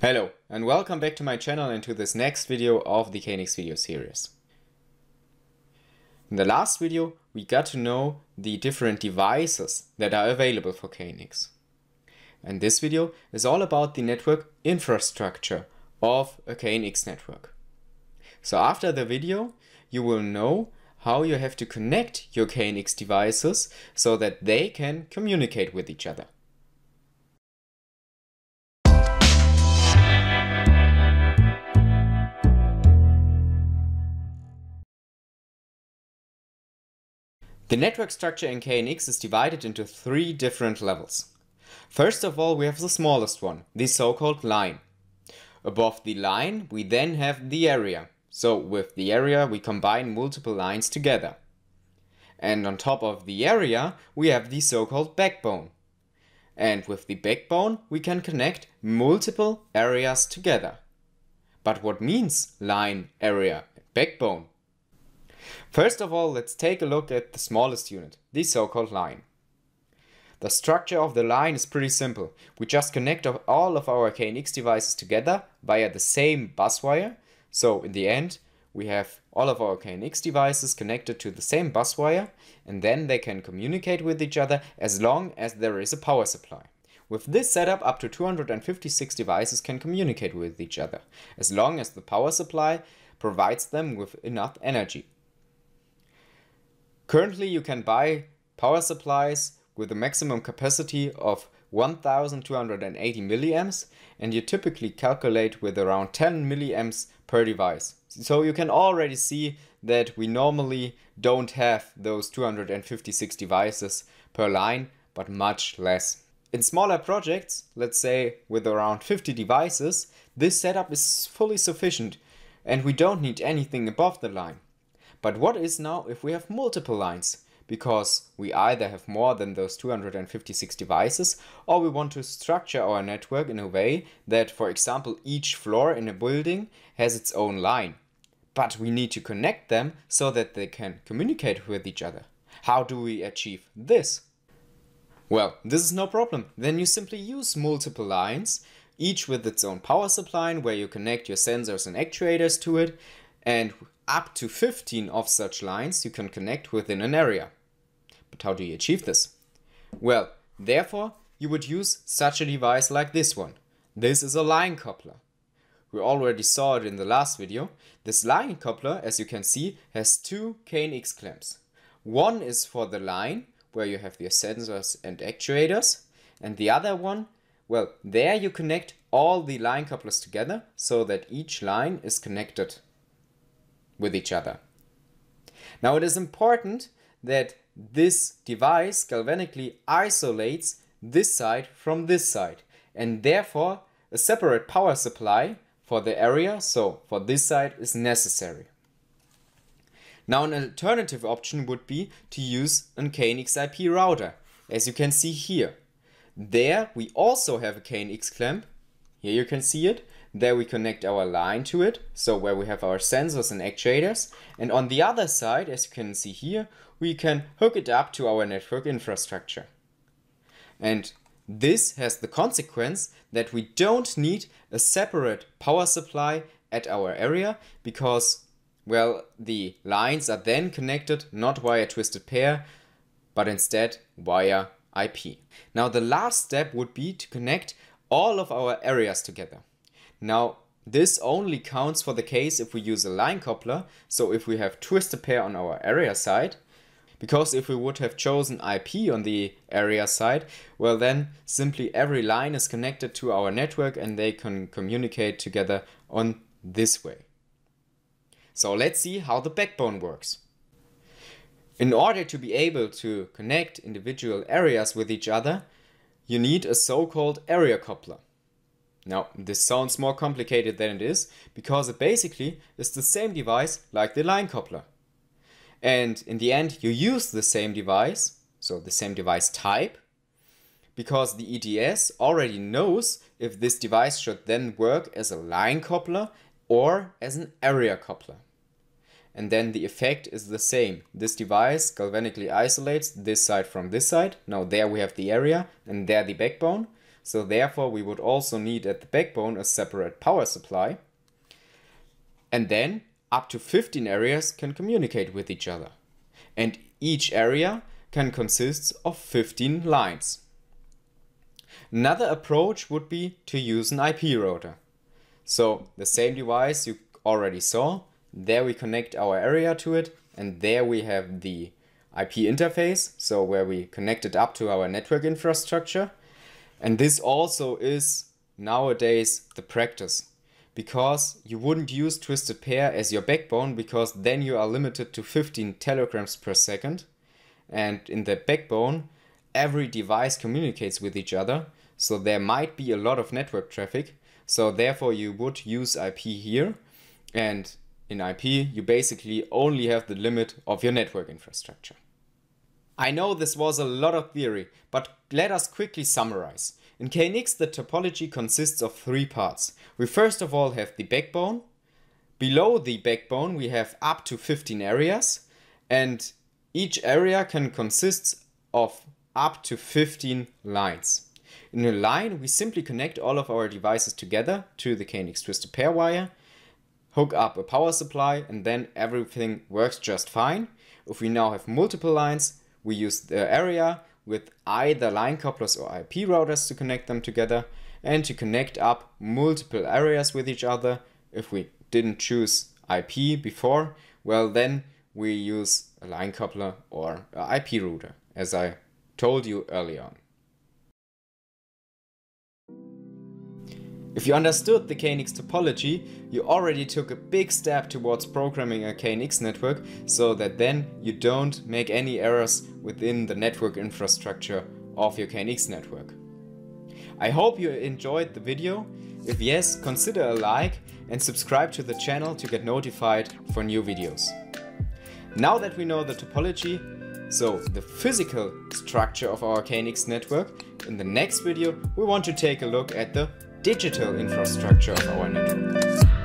Hello and welcome back to my channel and to this next video of the KNX video series. In the last video we got to know the different devices that are available for KNX, And this video is all about the network infrastructure of a KNX network. So after the video you will know how you have to connect your KNX devices so that they can communicate with each other. The network structure in KNX is divided into three different levels. First of all, we have the smallest one, the so-called line. Above the line, we then have the area. So with the area, we combine multiple lines together. And on top of the area, we have the so-called backbone. And with the backbone, we can connect multiple areas together. But what means line, area, backbone? First of all, let's take a look at the smallest unit, the so-called line. The structure of the line is pretty simple. We just connect all of our KNX devices together via the same bus wire. So in the end, we have all of our KNX devices connected to the same bus wire and then they can communicate with each other as long as there is a power supply. With this setup, up to 256 devices can communicate with each other, as long as the power supply provides them with enough energy. Currently, you can buy power supplies with a maximum capacity of 1280 milliamps and you typically calculate with around 10 milliamps per device. So you can already see that we normally don't have those 256 devices per line, but much less. In smaller projects, let's say with around 50 devices, this setup is fully sufficient and we don't need anything above the line. But what is now if we have multiple lines? Because we either have more than those 256 devices or we want to structure our network in a way that, for example, each floor in a building has its own line. But we need to connect them so that they can communicate with each other. How do we achieve this? Well, this is no problem. Then you simply use multiple lines, each with its own power supply where you connect your sensors and actuators to it. And up to 15 of such lines you can connect within an area. But how do you achieve this? Well, therefore, you would use such a device like this one. This is a line coupler. We already saw it in the last video. This line coupler, as you can see, has two KNX clamps. One is for the line, where you have your sensors and actuators, and the other one, well, there you connect all the line couplers together so that each line is connected with each other. Now it is important that this device galvanically isolates this side from this side and therefore a separate power supply for the area, so for this side, is necessary. Now an alternative option would be to use an KNX IP router, as you can see here. There we also have a KNX clamp, here you can see it. There we connect our line to it, so where we have our sensors and actuators. And on the other side, as you can see here, we can hook it up to our network infrastructure. And this has the consequence that we don't need a separate power supply at our area because, well, the lines are then connected not via twisted pair, but instead via IP. Now the last step would be to connect all of our areas together. Now, this only counts for the case if we use a line coupler, so if we have twisted pair on our area side, because if we would have chosen IP on the area side, well then simply every line is connected to our network and they can communicate together on this way. So let's see how the backbone works. In order to be able to connect individual areas with each other, you need a so-called area coupler. Now, this sounds more complicated than it is, because it basically is the same device like the line coupler. And in the end, you use the same device, so the same device type, because the EDS already knows if this device should then work as a line coupler or as an area coupler and then the effect is the same. This device galvanically isolates this side from this side. Now there we have the area and there the backbone. So therefore we would also need at the backbone a separate power supply. And then up to 15 areas can communicate with each other. And each area can consist of 15 lines. Another approach would be to use an IP router. So the same device you already saw, there we connect our area to it and there we have the IP interface, so where we connect it up to our network infrastructure. And this also is nowadays the practice because you wouldn't use Twisted Pair as your backbone because then you are limited to 15 telegrams per second. And in the backbone, every device communicates with each other, so there might be a lot of network traffic. So therefore you would use IP here and in IP, you basically only have the limit of your network infrastructure. I know this was a lot of theory, but let us quickly summarize. In KNX, the topology consists of three parts. We first of all have the backbone. Below the backbone, we have up to 15 areas, and each area can consist of up to 15 lines. In a line, we simply connect all of our devices together to the KNX twisted pair wire hook up a power supply and then everything works just fine. If we now have multiple lines, we use the area with either line couplers or IP routers to connect them together and to connect up multiple areas with each other. If we didn't choose IP before, well then we use a line coupler or IP router, as I told you earlier on. If you understood the KNX topology, you already took a big step towards programming a KNX network so that then you don't make any errors within the network infrastructure of your KNX network. I hope you enjoyed the video. If yes, consider a like and subscribe to the channel to get notified for new videos. Now that we know the topology, so the physical structure of our KNX network, in the next video we want to take a look at the digital infrastructure of our network.